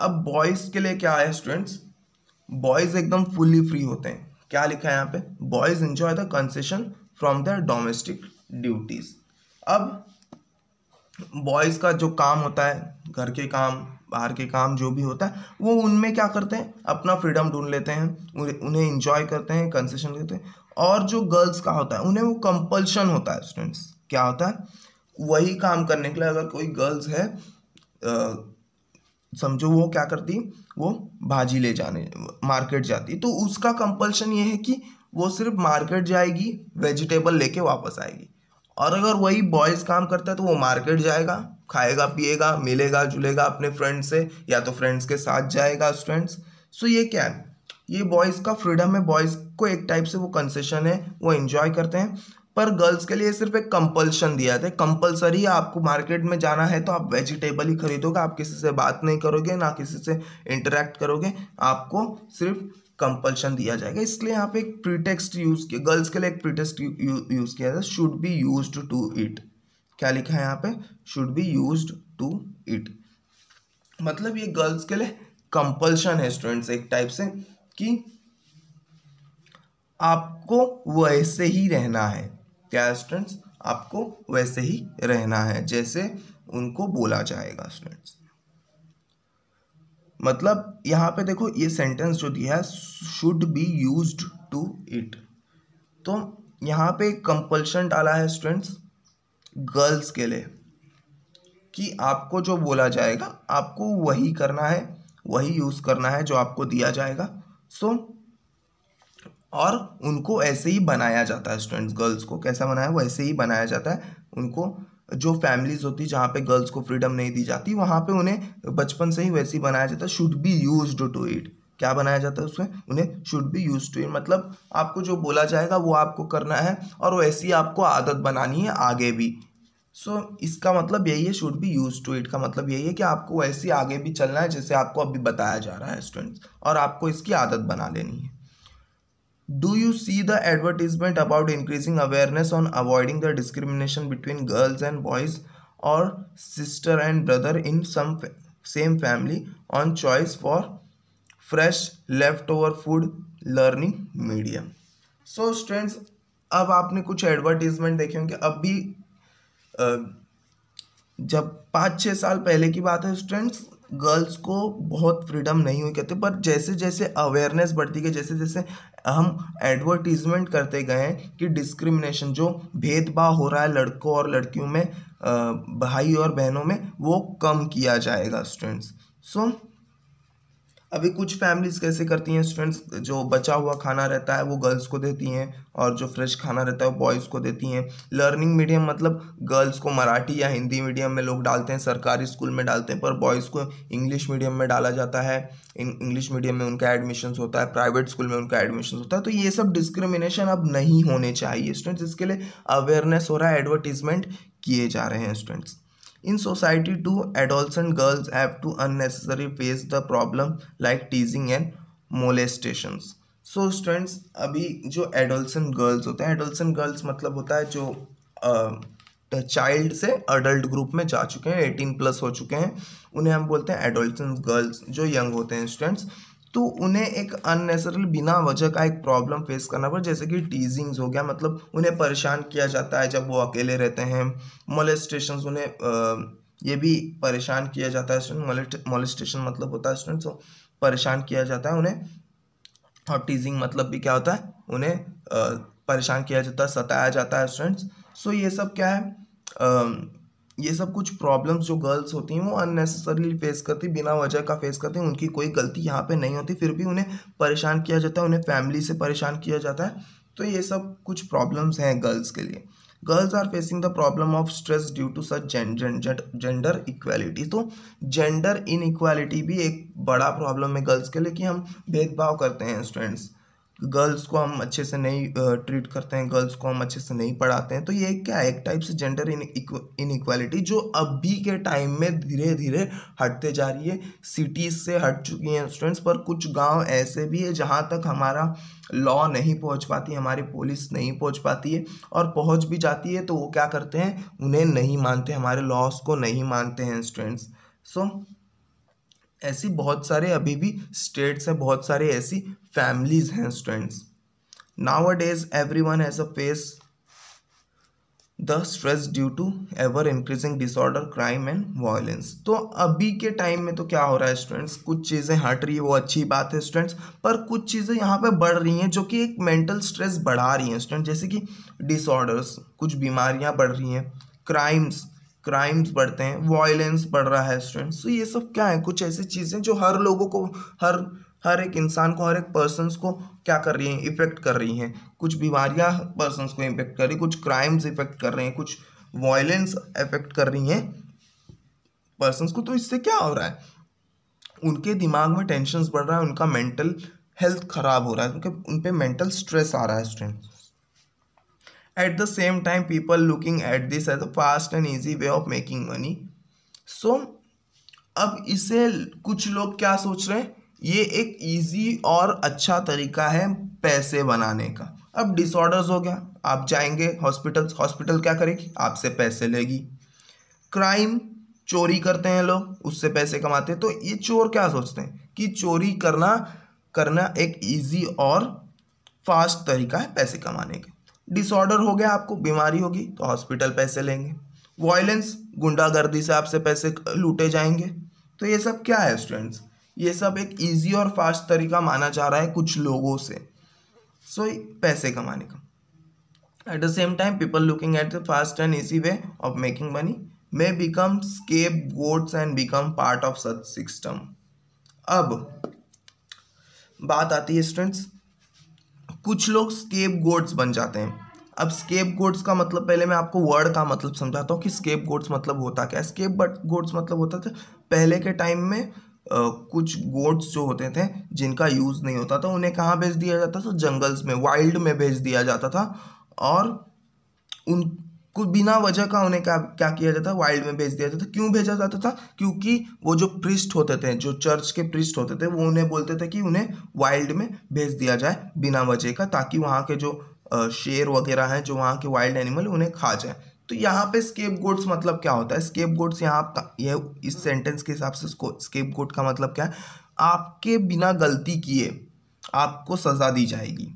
Speaker 1: अब बॉयज़ के लिए क्या है स्टूडेंट्स बॉयज़ एकदम fully free होते हैं क्या लिखा है यहाँ पे boys enjoy the concession from their domestic duties अब बॉयज़ का जो काम होता है घर के काम बाहर के काम जो भी होता है वो उनमें क्या करते हैं अपना फ्रीडम ढूंढ लेते हैं उन्हें इंजॉय करते हैं कंसेशन करते हैं और जो गर्ल्स का होता है उन्हें वो कंपल्शन होता है स्टूडेंट्स क्या होता है वही काम करने के लिए अगर कोई गर्ल्स है समझो वो क्या करती वो भाजी ले जाने मार्केट जाती तो उसका कंपल्शन ये है कि वो सिर्फ मार्केट जाएगी वेजिटेबल लेके वापस आएगी और अगर वही बॉयज़ काम करता है तो वो मार्केट जाएगा खाएगा पिएगा मिलेगा जुलेगा अपने फ्रेंड्स से या तो फ्रेंड्स के साथ जाएगा स्टूडेंट्स सो ये क्या है ये बॉयज़ का फ्रीडम है बॉयज़ को एक टाइप से वो कंसेशन है वो इन्जॉय करते हैं पर गर्ल्स के लिए सिर्फ एक कंपल्शन दिया था कंपलसरी आपको मार्केट में जाना है तो आप वेजिटेबल ही खरीदोगे आप किसी से बात नहीं करोगे ना किसी से इंटरेक्ट करोगे आपको सिर्फ कंपल्शन दिया जाएगा इसलिए यहाँ पे एक प्रीटेक्स्ट यूज किया गर्ल्स के लिए एक प्रीटेक्स्ट यूज किया जाए should be use to it क्या लिखा है यहाँ पे should be use to it मतलब ये गर्ल्स के लिए कंपल्शन है स्टूडेंट्स एक टाइप से कि आपको वैसे ही रहना है क्या स्टूडेंट्स आपको वैसे ही रहना है जैसे उनको बोला जाएगा स्टूडेंट्स मतलब यहाँ पे देखो ये सेंटेंस जो दिया है should be used to it तो यहाँ पे कंपल्शन डाला है स्टूडेंट्स गर्ल्स के लिए कि आपको जो बोला जाएगा आपको वही करना है वही यूज़ करना है जो आपको दिया जाएगा सो so, और उनको ऐसे ही बनाया जाता है स्टूडेंट्स गर्ल्स को कैसा बनाया वैसे ही बनाया जाता है उनको जो फैमिलीज़ होती जहाँ पे गर्ल्स को फ्रीडम नहीं दी जाती वहाँ पे उन्हें बचपन से ही वैसी बनाया जाता है should be use to it क्या बनाया जाता है उसमें उन्हें should be use to it मतलब आपको जो बोला जाएगा वो आपको करना है और वैसी आपको आदत बनानी है आगे भी सो so, इसका मतलब यही है should be use to it का मतलब यही है कि आपको वैसे आगे भी चलना है जैसे आपको अभी बताया जा रहा है स्टूडेंट्स और आपको इसकी आदत बना लेनी है do you see the advertisement about increasing awareness on avoiding the discrimination between girls and boys और sister and brother in some same family on choice for fresh left over food learning medium so students अब आपने कुछ advertisement देखे होंगे अब भी जब पाँच छः साल पहले की बात है स्टूडेंट्स गर्ल्स को बहुत फ्रीडम नहीं हुई कहते पर जैसे जैसे अवेयरनेस बढ़ती गई जैसे जैसे हम एडवर्टीज़मेंट करते गए हैं कि डिस्क्रिमिनेशन जो भेदभाव हो रहा है लड़कों और लड़कियों में भाई और बहनों में वो कम किया जाएगा स्टूडेंट्स सो अभी कुछ फैमिलीज़ कैसे करती हैं स्टूडेंट्स जो बचा हुआ खाना रहता है वो गर्ल्स को देती हैं और जो फ्रेश खाना रहता है वो बॉयज़ को देती हैं लर्निंग मीडियम मतलब गर्ल्स को मराठी या हिंदी मीडियम में लोग डालते हैं सरकारी स्कूल में डालते हैं पर बॉयज़ को इंग्लिश मीडियम में डाला जाता है इंग्लिश मीडियम में उनका एडमिशन होता है प्राइवेट स्कूल में उनका एडमिशन होता है तो ये सब डिस्क्रिमिनेशन अब नहीं होने चाहिए स्टूडेंट्स इसके लिए अवेयरनेस हो रहा है एडवर्टीजमेंट किए जा रहे हैं students in society to adolescent girls have to unnecessary face the problem like teasing and molestation so students अभी जो एडोलसन गर्ल्स होते हैं एडोलसन गर्ल्स मतलब होता है जो चाइल्ड से अडल्ट ग्रुप में जा चुके हैं एटीन प्लस हो चुके हैं उन्हें हम बोलते हैं एडोलसन गर्ल्स जो यंग होते हैं स्टूडेंट्स तो उन्हें एक अननेचुरल बिना वजह का एक प्रॉब्लम फेस करना पड़ा जैसे कि टीजिंग्स हो गया मतलब उन्हें परेशान किया जाता है जब वो अकेले रहते हैं मोलेस्टेशन उन्हें ये भी परेशान किया जाता है स्टूडेंट मोलेस्टेशन मतलब होता है स्टूडेंट्स को परेशान किया जाता है उन्हें और टीजिंग मतलब भी क्या होता है उन्हें परेशान किया जाता है सताया जाता है स्टूडेंट्स सो ये सब क्या है ये सब कुछ प्रॉब्लम्स जो गर्ल्स होती हैं वो अननेसेसरली फेस करती बिना वजह का फेस करती हैं उनकी कोई गलती यहाँ पे नहीं होती फिर भी उन्हें परेशान किया जाता है उन्हें फैमिली से परेशान किया जाता है तो ये सब कुछ प्रॉब्लम्स हैं गर्ल्स के लिए girls are facing the problem of stress due to such gender equality तो जेंडर इनइक्वालिटी भी एक बड़ा प्रॉब्लम है गर्ल्स के लिए कि हम भेदभाव करते हैं स्टूडेंट्स गर्ल्स को हम अच्छे से नहीं ट्रीट करते हैं गर्ल्स को हम अच्छे से नहीं पढ़ाते हैं तो ये क्या है एक टाइप से जेंडर इनक्वालिटी जो अभी के टाइम में धीरे धीरे हटते जा रही है सिटीज़ से हट चुकी हैं स्टूडेंट्स पर कुछ गांव ऐसे भी है जहां तक हमारा लॉ नहीं पहुंच पाती हमारी पुलिस नहीं पहुंच पाती है और पहुँच भी जाती है तो वो क्या करते हैं उन्हें नहीं मानते हमारे लॉस को नहीं मानते हैं स्टूडेंट्स सो so, ऐसी बहुत सारे अभी भी स्टेट्स हैं बहुत सारे ऐसी फैमिलीज हैं students nowadays every one has a face the stress due to ever increasing disorder crime and violence तो अभी के टाइम में तो क्या हो रहा है स्टूडेंट्स कुछ चीज़ें हट रही है वो अच्छी बात है स्टूडेंट्स पर कुछ चीज़ें यहाँ पे बढ़ रही हैं जो कि एक मेंटल स्ट्रेस बढ़ा रही हैं स्टूडेंट जैसे कि डिसऑर्डर्स कुछ बीमारियाँ बढ़ रही हैं क्राइम्स क्राइम्स बढ़ते हैं वायलेंस बढ़ रहा है स्टूडेंट्स तो ये सब क्या है कुछ ऐसी चीज़ें जो हर लोगों को हर हर एक इंसान को हर एक पर्सनस को क्या कर रही हैं इफ़ेक्ट कर रही हैं कुछ बीमारियां पर्सनस को इफेक्ट कर रही कुछ क्राइम्स इफेक्ट कर रहे हैं कुछ वायलेंस इफेक्ट कर रही हैं पर्सनस को तो इससे क्या हो रहा है उनके दिमाग में टेंशन बढ़ रहा है उनका मेंटल हेल्थ खराब हो रहा है उनके उन पर मेंटल स्ट्रेस आ रहा है students at the same time people looking at this as a fast and easy way of making money so अब इसे कुछ लोग क्या सोच रहे हैं ये एक ईजी और अच्छा तरीका है पैसे बनाने का अब डिसऑर्डर्स हो गया आप जाएंगे हॉस्पिटल हॉस्पिटल क्या करेगी आपसे पैसे लेगी क्राइम चोरी करते हैं लोग उससे पैसे कमाते हैं तो ये चोर क्या सोचते हैं कि चोरी करना करना एक इजी और फास्ट तरीका है पैसे कमाने का डिसऑर्डर हो गया आपको बीमारी होगी तो हॉस्पिटल पैसे लेंगे वायलेंस गुंडागर्दी से आपसे पैसे लूटे जाएंगे तो ये सब क्या है स्टूडेंट्स ये सब एक इजी और फास्ट तरीका माना जा रहा है कुछ लोगों से सो so, पैसे कमाने का at the same time people looking at the fast and easy way of making money may become scapegoats and become part of such system अब बात आती है स्टूडेंट्स कुछ लोग स्केप गोड्स बन जाते हैं अब स्केप गोड्स का मतलब पहले मैं आपको वर्ड का मतलब समझाता हूँ कि स्केप गोड्स मतलब होता क्या स्केप स्केप गोड्स मतलब होता था पहले के टाइम में Uh, कुछ गोड्स जो होते थे जिनका यूज़ नहीं होता था उन्हें कहाँ भेज दिया जाता था जंगल्स में वाइल्ड में भेज दिया जाता था और उन कुछ बिना वजह का उन्हें क्या क्या किया जाता वाइल्ड में भेज दिया जाता क्यों भेजा जाता था क्योंकि वो जो प्रिस्ट होते थे जो चर्च के प्रिस्ट होते थे वो उन्हें बोलते थे कि उन्हें वाइल्ड में भेज दिया जाए बिना वजह का ताकि वहाँ के जो शेर वगैरह हैं जो वहाँ के वाइल्ड एनिमल उन्हें खा जाए तो यहाँ पे स्केप गोड्स मतलब क्या होता है स्केप गोड्स यहाँ आपका यह इस सेंटेंस के हिसाब से स्केप गोड का मतलब क्या है आपके बिना गलती किए आपको सज़ा दी जाएगी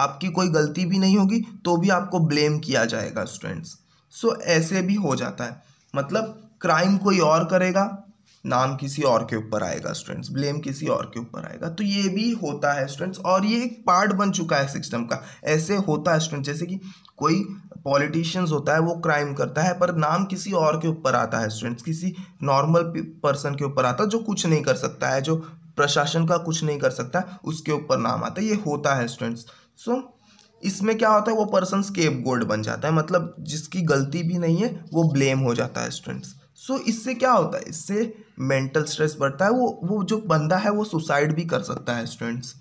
Speaker 1: आपकी कोई गलती भी नहीं होगी तो भी आपको ब्लेम किया जाएगा स्टूडेंट्स सो so, ऐसे भी हो जाता है मतलब क्राइम कोई और करेगा नाम किसी और के ऊपर आएगा स्टूडेंट्स ब्लेम किसी और के ऊपर आएगा तो ये भी होता है स्टूडेंट्स और ये एक पार्ट बन चुका है सिस्टम का ऐसे होता है स्टूडेंट्स जैसे कि कोई पॉलिटिशियंस होता है वो क्राइम करता है पर नाम किसी और के ऊपर आता है स्टूडेंट्स किसी नॉर्मल पर्सन के ऊपर आता है जो कुछ नहीं कर सकता है जो प्रशासन का कुछ नहीं कर सकता उसके ऊपर नाम आता है ये होता है स्टूडेंट्स सो इसमें क्या होता है वो पर्सन स्केप गोल्ड बन जाता है मतलब जिसकी गलती भी नहीं है वो ब्लेम हो जाता है स्टूडेंट्स सो so, इससे क्या होता है इससे मेंटल स्ट्रेस बढ़ता है वो वो जो बंदा है वो सुसाइड भी कर सकता है students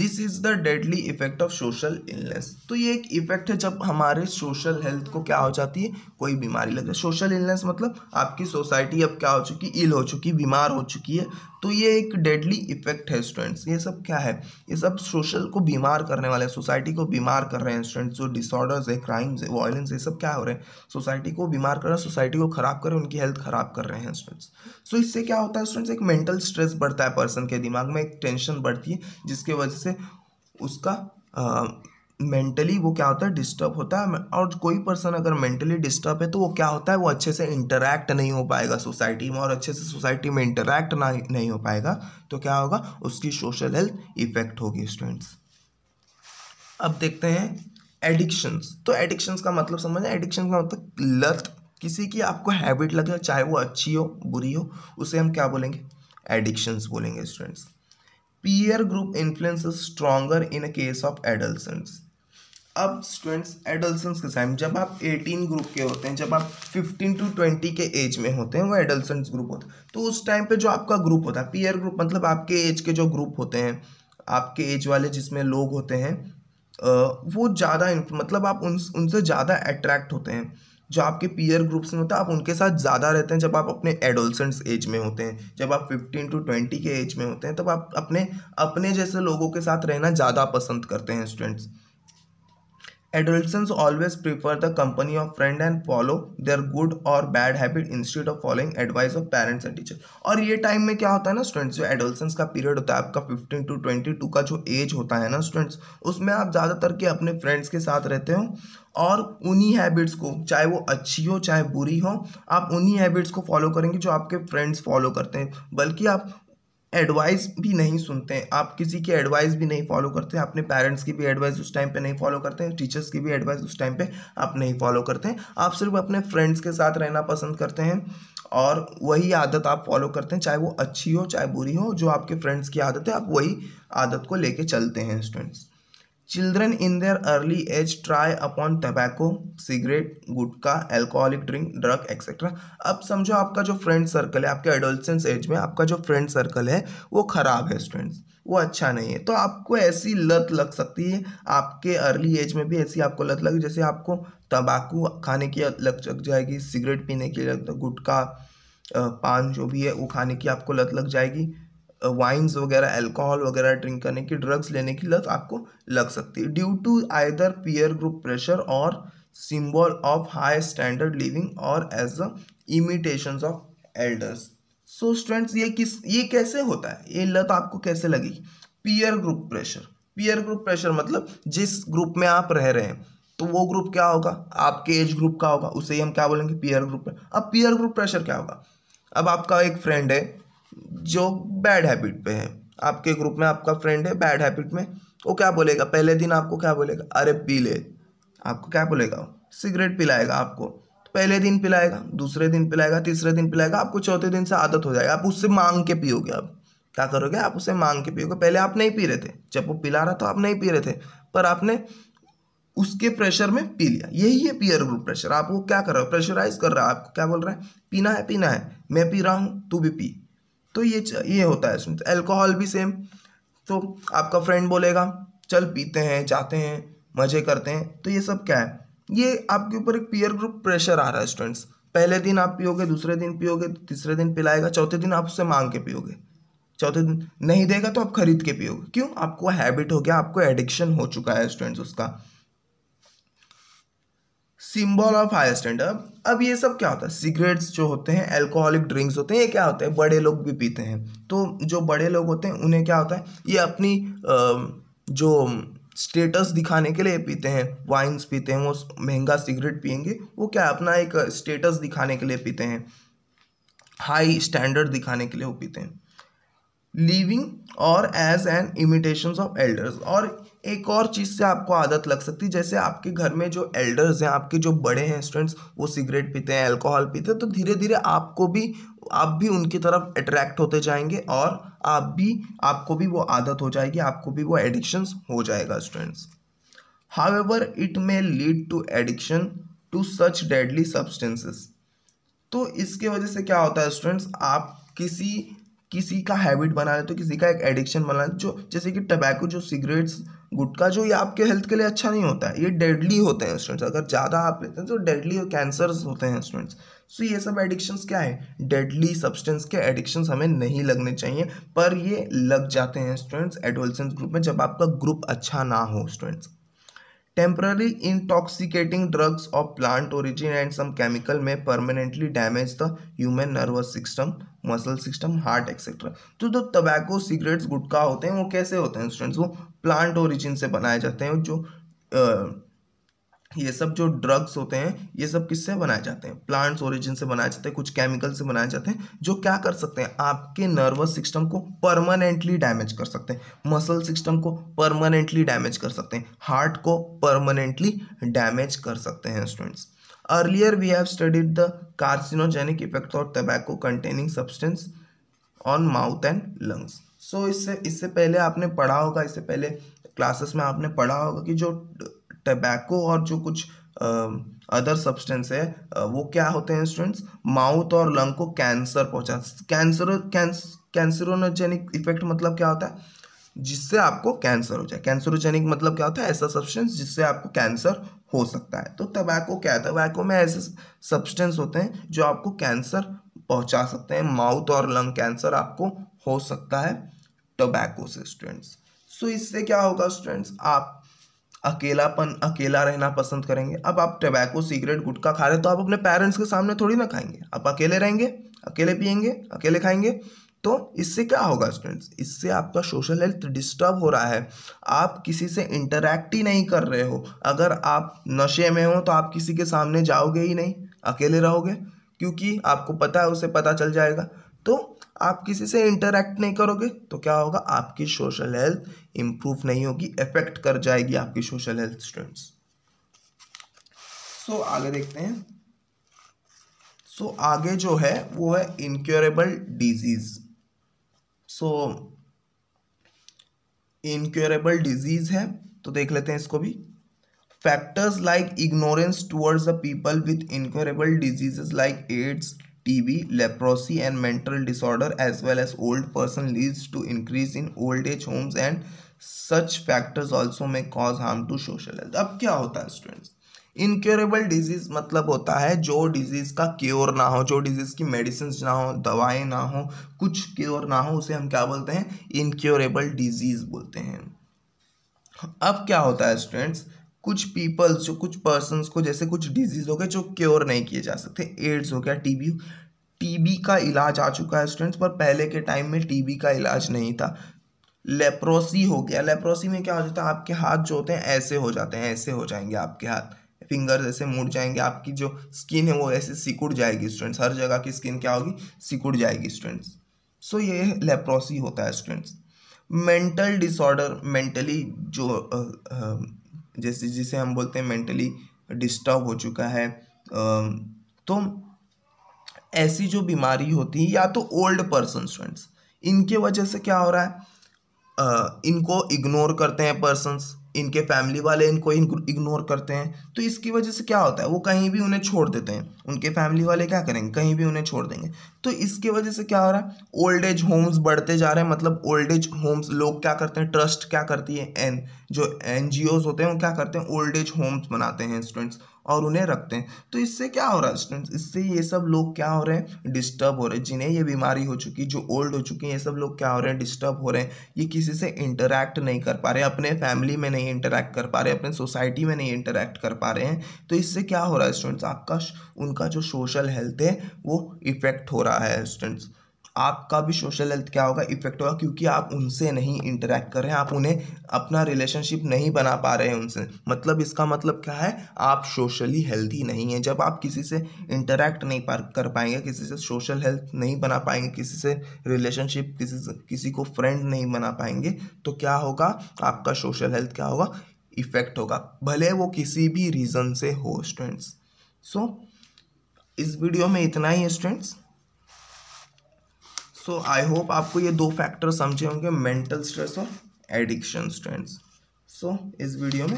Speaker 1: this is the deadly effect of social illness तो ये एक इफेक्ट है जब हमारे सोशल हेल्थ को क्या हो जाती है कोई बीमारी लग जाए सोशल इलनेस मतलब आपकी सोसाइटी अब क्या हो चुकी इल हो चुकी बीमार हो चुकी है तो ये एक डेडली इफेक्ट है स्टूडेंट्स ये सब क्या है ये सब सोशल को बीमार करने वाले सोसाइटी को बीमार कर रहे हैं स्टूडेंट्स जो डिसऑर्डर्स है क्राइम्स है वायलेंस ये सब क्या हो रहे हैं सोसाइटी को बीमार कर रहे हैं सोसाइटी को खराब कर रहे हैं उनकी हेल्थ खराब कर रहे हैं स्टूडेंट्स सो इससे क्या होता है स्टूडेंट्स एक मेंटल स्ट्रेस बढ़ता है पर्सन के दिमाग में एक टेंशन बढ़ती है जिसके वजह से उसका आ, मेंटली वो क्या होता है डिस्टर्ब होता है और कोई पर्सन अगर मेंटली डिस्टर्ब है तो वो क्या होता है वो अच्छे से इंटरेक्ट नहीं हो पाएगा सोसाइटी में और अच्छे से सोसाइटी में इंटरेक्ट ना नहीं हो पाएगा तो क्या होगा उसकी सोशल हेल्थ इफेक्ट होगी स्टूडेंट्स अब देखते हैं एडिक्शंस तो एडिक्शंस का मतलब समझ एडिक्शन का मतलब लत किसी की आपको हैबिट लगे चाहे वो अच्छी हो बुरी हो उसे हम क्या बोलेंगे एडिक्शंस बोलेंगे students peer group influence is stronger in case of adolescents अब स्टूडेंट्स एडल्सन्स के टाइम जब आप 18 ग्रुप के होते हैं जब आप 15 टू 20 के एज में होते हैं वो एडल्सन्स ग्रुप होते हैं तो उस टाइम पे जो आपका ग्रुप होता है पीयर ग्रुप मतलब आपके एज के जो ग्रुप होते हैं आपके एज वाले जिसमें लोग होते हैं वो ज़्यादा मतलब आप उन उनसे ज़्यादा अट्रैक्ट होते हैं जो आपके पीयर ग्रुप्स में होता है आप उनके साथ ज़्यादा रहते हैं जब आप अपने एडोलसेंट्स एज में होते हैं जब आप फिफ्टीन टू ट्वेंटी के एज में होते हैं तब आप अपने अपने जैसे लोगों के साथ रहना ज़्यादा पसंद करते हैं students Adolescents always prefer the company of friend and follow their good or bad habit instead of following advice of parents and teacher. और ये time में क्या होता है ना students जो adolescence का period होता है आपका 15 टू 22 का जो age होता है ना students उसमें आप ज़्यादातर के अपने friends के साथ रहते हो और उन्हीं habits को चाहे वो अच्छी हो चाहे बुरी हो आप उन्हीं habits को follow करेंगे जो आपके friends follow करते हैं बल्कि आप एडवाइस भी नहीं सुनते हैं आप किसी की एडवाइस भी नहीं फॉलो करते हैं अपने पेरेंट्स की भी एडवाइस उस टाइम पे नहीं फॉलो करते हैं टीचर्स की भी एडवाइस उस टाइम पे आप नहीं फॉलो करते हैं आप सिर्फ अपने फ्रेंड्स के साथ रहना पसंद करते हैं और वही आदत आप फॉलो करते हैं चाहे वो अच्छी हो चाहे बुरी हो जो आपके फ्रेंड्स की आदत है आप वही आदत को लेके चलते हैं students children in their early age try upon tobacco cigarette gutka alcoholic drink drug etcetera अब समझो आपका जो फ्रेंड सर्कल है आपके एडोल्सेंस एज में आपका जो फ्रेंड सर्कल है वो ख़राब है स्टूडेंट्स वो अच्छा नहीं है तो आपको ऐसी लत लग सकती है आपके अर्ली एज में भी ऐसी आपको लत लग जैसे आपको तंबाकू खाने की लग लग जाएगी सिगरेट पीने की लग गुटका पान जो भी है वो खाने की आपको लत लग जाएगी वाइन्स वगैरह अल्कोहल वगैरह ड्रिंक करने की ड्रग्स लेने की लत आपको लग सकती है due to either peer group pressure और symbol of high standard living और as a imitation of elders so students ये किस ये कैसे होता है ये लत आपको कैसे लगेगी peer group pressure peer group pressure मतलब जिस ग्रुप में आप रह रहे हैं तो वो ग्रुप क्या होगा आपके एज ग्रुप का होगा उसे ही हम क्या बोलेंगे पीयर ग्रुप अब पीयर ग्रुप प्रेशर क्या होगा अब आपका एक फ्रेंड है जो बैड हैबिट पे है आपके ग्रुप में आपका फ्रेंड है बैड हैबिट में वो क्या बोलेगा पहले दिन आपको क्या बोलेगा अरे पी ले आपको क्या बोलेगा सिगरेट पिलाएगा आपको पहले दिन पिलाएगा दूसरे दिन पिलाएगा तीसरे दिन पिलाएगा आपको चौथे दिन से आदत हो जाएगा आप उससे मांग के पियोगे आप क्या करोगे आप उसे मांग के पियोगे पहले आप नहीं पी रहे थे जब वो पिला रहा था आप नहीं पी रहे थे पर आपने उसके प्रेशर में पी लिया यही है पियर ग्रुप प्रेशर आपको क्या कर रहा है प्रेशराइज कर रहा है आपको क्या बोल रहा है पीना है पीना है मैं पी रहा हूँ तू भी पी तो ये ये होता है इसमें अल्कोहल भी सेम तो आपका फ्रेंड बोलेगा चल पीते हैं जाते हैं मज़े करते हैं तो ये सब क्या है ये आपके ऊपर एक पीयर ग्रुप प्रेशर आ रहा है स्टूडेंट्स पहले दिन आप पियोगे दूसरे दिन पियोगे तीसरे दिन पिलाएगा चौथे दिन आप उससे मांग के पियोगे चौथे दिन नहीं देगा तो आप खरीद के पियोगे क्यों आपको हैबिट हो गया आपको एडिक्शन हो चुका है स्टूडेंट्स उसका सिंबल ऑफ हायर स्टैंडर्ड अब ये सब क्या होता है सिगरेट्स जो होते हैं अल्कोहलिक ड्रिंक्स होते हैं ये क्या होते हैं बड़े लोग भी पीते हैं तो जो बड़े लोग होते हैं उन्हें क्या होता है ये अपनी जो स्टेटस दिखाने के लिए पीते हैं वाइन्स पीते हैं वो महंगा सिगरेट पियेंगे वो क्या अपना एक स्टेटस दिखाने के लिए पीते हैं हाई स्टैंडर्ड दिखाने के लिए वो पीते हैं लिविंग और as an imitation of elders और एक और चीज़ से आपको आदत लग सकती है जैसे आपके घर में जो एल्डर्स हैं आपके जो बड़े हैं स्टूडेंट्स वो सिगरेट पीते हैं अल्कोहल पीते हैं तो धीरे धीरे आपको भी आप भी उनकी तरफ अट्रैक्ट होते जाएंगे और आप भी आपको भी वो आदत हो जाएगी आपको भी वो एडिक्शंस हो जाएगा students however it may lead to addiction to such deadly substances तो इसके वजह से क्या होता है स्टूडेंट्स आप किसी किसी का हैबिट बना लेते हो किसी का एक एडिक्शन बना लेते जो जैसे कि टबैको जो सिगरेट्स गुटखा जो ये आपके हेल्थ के लिए अच्छा नहीं होता है ये डेडली होते हैं स्टूडेंट्स अगर ज़्यादा आप लेते हैं तो डेडली कैंसर होते हैं स्टूडेंट्स सो ये सब एडिक्शंस क्या है डेडली सब्सटेंस के एडिक्शंस हमें नहीं लगने चाहिए पर ये लग जाते हैं स्टूडेंट्स एडोलसेंस ग्रुप में जब आपका ग्रुप अच्छा ना हो students temporary intoxicating drugs of plant origin and some chemical may permanently damage the human nervous system muscle system heart etcetera तो जो तो टबैको सिगरेट्स गुटखा होते हैं वो कैसे होते हैं स्टूडेंट्स वो प्लांट ओरिजिन से बनाए जाते हैं जो आ, ये सब जो ड्रग्स होते हैं ये सब किससे बनाए जाते हैं प्लांट्स ओरिजिन से बनाए जाते हैं कुछ केमिकल से बनाए जाते हैं जो क्या कर सकते हैं आपके नर्वस सिस्टम को परमानेंटली डैमेज कर सकते हैं मसल सिस्टम को परमानेंटली डैमेज कर सकते हैं हार्ट को परमानेंटली डैमेज कर सकते हैं students earlier we have studied the carcinogenic effect of tobacco containing substance on mouth and lungs so इससे इससे पहले आपने पढ़ा होगा इससे पहले क्लासेस में आपने पढ़ा होगा कि जो टबैको और जो कुछ अदर सब्सटेंस है वो क्या होते हैं स्टूडेंट्स माउथ और लंग को कैंसर पहुंचा कैंसर कैंसरोजेनिक इफेक्ट मतलब क्या होता है जिससे आपको कैंसर हो जाए कैंसरोजेनिक मतलब क्या होता है ऐसा सब्सटेंस जिससे आपको कैंसर हो सकता है तो टबैको क्या है टबैको में ऐसे सब्सटेंस होते हैं जो आपको कैंसर पहुंचा सकते हैं माउथ और लंग कैंसर आपको हो सकता है टोबैको से स्टूडेंट्स सो इससे क्या होगा स्टूडेंट्स आप अकेलापन अकेला रहना पसंद करेंगे अब आप टबैको सिगरेट गुटखा खा रहे तो आप अपने पेरेंट्स के सामने थोड़ी ना खाएंगे आप अकेले रहेंगे अकेले पियेंगे अकेले खाएंगे तो इससे क्या होगा स्टूडेंट्स इससे आपका सोशल हेल्थ डिस्टर्ब हो रहा है आप किसी से इंटरेक्ट ही नहीं कर रहे हो अगर आप नशे में हो तो आप किसी के सामने जाओगे ही नहीं अकेले रहोगे क्योंकि आपको पता है उसे पता चल जाएगा तो आप किसी से इंटरेक्ट नहीं करोगे तो क्या होगा आपकी सोशल हेल्थ इंप्रूव नहीं होगी इफेक्ट कर जाएगी आपकी सोशल हेल्थ स्टूडेंट्स सो आगे देखते हैं सो so, आगे जो है वो है incurable disease so incurable disease है तो देख लेते हैं इसको भी factors like ignorance towards the people with incurable diseases like AIDS TB leprosy and mental disorder as well as old person leads to increase in old age homes and such factors also may cause harm to social health अब क्या होता है students incurable disease मतलब होता है जो disease का cure ना हो जो डिजीज की मेडिसिन ना हो दवाएं ना हो कुछ क्योर ना हो उसे हम क्या बोलते हैं इनक्योरेबल डिजीज बोलते हैं अब क्या होता है स्टूडेंट्स कुछ पीपल्स जो कुछ पर्सनस को जैसे कुछ डिजीज हो गए जो क्योर नहीं किए जा सकते एड्स हो गया टी टीबी का इलाज आ चुका है स्टूडेंट्स पर पहले के टाइम में टीबी का इलाज नहीं था लेप्रोसी हो गया लेप्रोसी में क्या हो जाता है आपके हाथ जो होते हैं ऐसे हो जाते हैं ऐसे हो जाएंगे आपके हाथ फिंगर्स ऐसे मुड़ जाएंगे आपकी जो स्किन है वो ऐसे सिकुड़ जाएगी स्टूडेंट्स हर जगह की स्किन क्या होगी सिकुड़ जाएगी स्टूडेंट्स सो so, ये लेप्रोसी होता है स्टूडेंट्स मेंटल डिसऑर्डर मेंटली जो जैसे जिसे हम बोलते हैं मेंटली डिस्टर्ब हो चुका है तो ऐसी जो बीमारी होती है या तो ओल्ड पर्सन स्टूडेंट्स इनके वजह से क्या हो रहा है इनको इग्नोर करते हैं पर्सनस इनके फैमिली वाले इनको इग्नोर करते हैं तो इसकी वजह से क्या होता है वो कहीं भी उन्हें छोड़ देते हैं उनके फैमिली वाले क्या करेंगे कहीं भी उन्हें छोड़ देंगे तो इसकी वजह से क्या हो रहा है ओल्ड एज होम्स बढ़ते जा रहे हैं मतलब ओल्ड एज होम्स लोग क्या करते हैं ट्रस्ट क्या करती है एन जो एन होते हैं वो क्या करते हैं ओल्ड एज होम्स बनाते हैं स्टूडेंट्स और उन्हें रखते हैं तो इससे क्या हो रहा है स्टूडेंट्स इससे ये सब लोग क्या हो रहे हैं डिस्टर्ब हो रहे हैं जिन्हें ये बीमारी हो चुकी जो ओल्ड हो चुकी है ये सब लोग क्या हो रहे हैं डिस्टर्ब हो रहे हैं ये किसी से इंटरेक्ट नहीं कर पा रहे अपने फैमिली में नहीं इंटरेक्ट कर पा रहे अपने सोसाइटी में नहीं इंटरेक्ट कर पा रहे हैं तो इससे क्या हो रहा है स्टूडेंट्स आपका उनका जो सोशल हेल्थ है वो इफेक्ट हो रहा है स्टूडेंट्स आपका भी सोशल हेल्थ क्या होगा इफेक्ट होगा क्योंकि आप उनसे नहीं इंटरेक्ट कर रहे हैं आप उन्हें अपना रिलेशनशिप नहीं बना पा रहे हैं उनसे मतलब इसका मतलब क्या है आप सोशली हेल्थी नहीं हैं जब आप किसी से इंटरेक्ट नहीं कर पाएंगे किसी से सोशल हेल्थ नहीं बना पाएंगे किसी से रिलेशनशिप किसी से किसी को फ्रेंड नहीं बना पाएंगे तो क्या होगा आपका सोशल हेल्थ क्या होगा इफेक्ट होगा भले वो किसी भी रीज़न से हो स्टूडेंट्स सो so, इस वीडियो में इतना ही है स्टूडेंट्स सो आई होप आपको ये दो फैक्टर समझे होंगे मेंटल स्ट्रेस और एडिक्शन स्ट्रेंड्स सो इस वीडियो में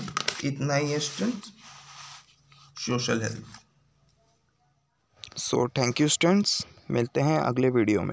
Speaker 1: इतना ही है students social health so thank you students मिलते हैं अगले वीडियो में